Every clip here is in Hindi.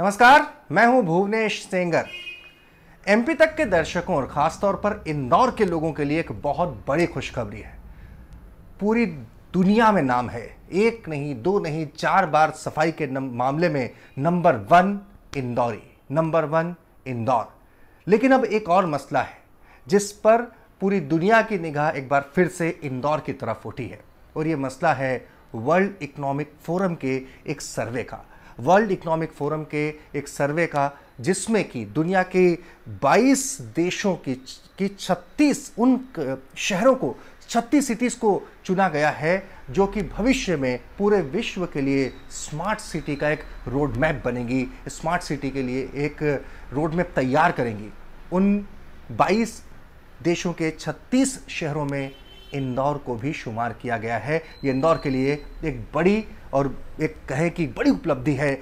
नमस्कार मैं हूं भुवनेश सेंगर एमपी तक के दर्शकों और खासतौर पर इंदौर के लोगों के लिए एक बहुत बड़ी खुशखबरी है पूरी दुनिया में नाम है एक नहीं दो नहीं चार बार सफाई के मामले में नंबर वन इंदौरी नंबर वन इंदौर लेकिन अब एक और मसला है जिस पर पूरी दुनिया की निगाह एक बार फिर से इंदौर की तरफ उठी है और ये मसला है वर्ल्ड इकोनॉमिक फोरम के एक सर्वे का वर्ल्ड इकोनॉमिक फोरम के एक सर्वे का जिसमें कि दुनिया के 22 देशों की की 36 उन शहरों को 36 सिटीज़ को चुना गया है जो कि भविष्य में पूरे विश्व के लिए स्मार्ट सिटी का एक रोड मैप बनेगी स्मार्ट सिटी के लिए एक रोड मैप तैयार करेंगी उन 22 देशों के 36 शहरों में इंदौर को भी शुमार किया गया है ये इंदौर के लिए एक बड़ी और एक कहें कि बड़ी उपलब्धि है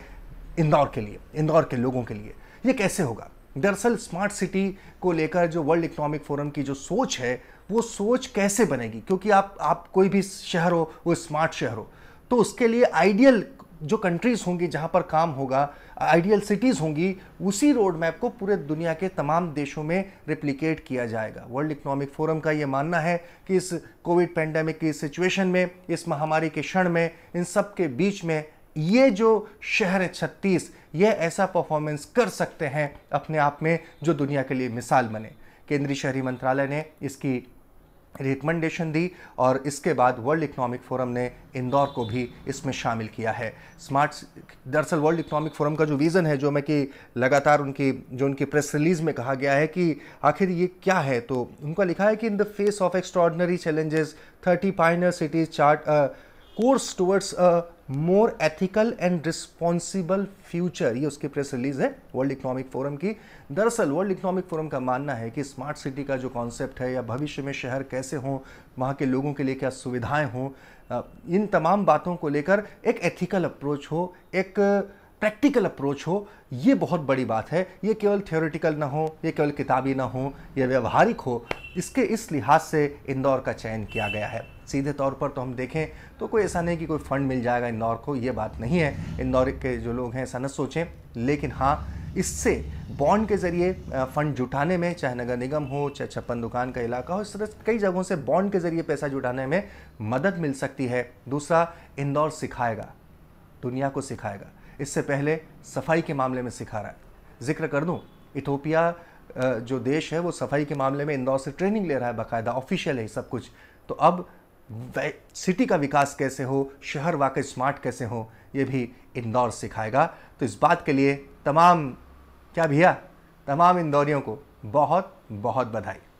इंदौर के लिए इंदौर के लोगों के लिए ये कैसे होगा दरअसल स्मार्ट सिटी को लेकर जो वर्ल्ड इकोनॉमिक फोरम की जो सोच है वो सोच कैसे बनेगी क्योंकि आप आप कोई भी शहर हो वो स्मार्ट शहर हो तो उसके लिए आइडियल जो कंट्रीज़ होंगी जहाँ पर काम होगा आइडियल सिटीज़ होंगी उसी रोड मैप को पूरे दुनिया के तमाम देशों में रिप्लिकेट किया जाएगा वर्ल्ड इकोनॉमिक फोरम का ये मानना है कि इस कोविड पेंडेमिक की सिचुएशन में इस महामारी के क्षण में इन सब के बीच में ये जो शहर है छत्तीस ये ऐसा परफॉर्मेंस कर सकते हैं अपने आप में जो दुनिया के लिए मिसाल बने केंद्रीय शहरी मंत्रालय ने इसकी रिकमेंडेशन दी और इसके बाद वर्ल्ड इकोनॉमिक फोरम ने इंदौर को भी इसमें शामिल किया है स्मार्ट दरअसल वर्ल्ड इकोनॉमिक फोरम का जो विज़न है जो मैं कि लगातार उनकी जो उनकी प्रेस रिलीज़ में कहा गया है कि आखिर ये क्या है तो उनका लिखा है कि in the face of extraordinary challenges thirty pioneer cities chart course towards a more ethical and responsible future ये उसकी प्रेस रिलीज है वर्ल्ड इकोनॉमिक फोरम की दरअसल वर्ल्ड इकोनॉमिक फोरम का मानना है कि स्मार्ट सिटी का जो कॉन्सेप्ट है या भविष्य में शहर कैसे हों वहाँ के लोगों के लिए क्या सुविधाएं हों इन तमाम बातों को लेकर एक एथिकल अप्रोच हो एक प्रैक्टिकल अप्रोच हो ये बहुत बड़ी बात है ये केवल थियोरिटिकल ना हो ये केवल किताबी ना हो यह व्यवहारिक हो इसके इस लिहाज से इंदौर का चयन किया गया है सीधे तौर पर तो हम देखें तो कोई ऐसा नहीं कि कोई फ़ंड मिल जाएगा इंदौर को ये बात नहीं है इंदौर के जो लोग हैं ऐसा न सोचें लेकिन हाँ इससे बॉन्ड के ज़रिए फ़ंड जुटाने में चाहे नगर निगम हो चाहे छप्पन दुकान का इलाका हो इस तरह कई जगहों से बॉन्ड के ज़रिए पैसा जुटाने में मदद मिल सकती है दूसरा इंदौर सिखाएगा दुनिया को सिखाएगा इससे पहले सफाई के मामले में सिखा रहा है जिक्र कर दूँ इथोपिया जो देश है वो सफाई के मामले में इंदौर से ट्रेनिंग ले रहा है बाकायदा ऑफिशियल है सब कुछ तो अब सिटी का विकास कैसे हो शहर वाकई स्मार्ट कैसे हो ये भी इंदौर सिखाएगा तो इस बात के लिए तमाम क्या भैया तमाम इंदौरियों को बहुत बहुत बधाई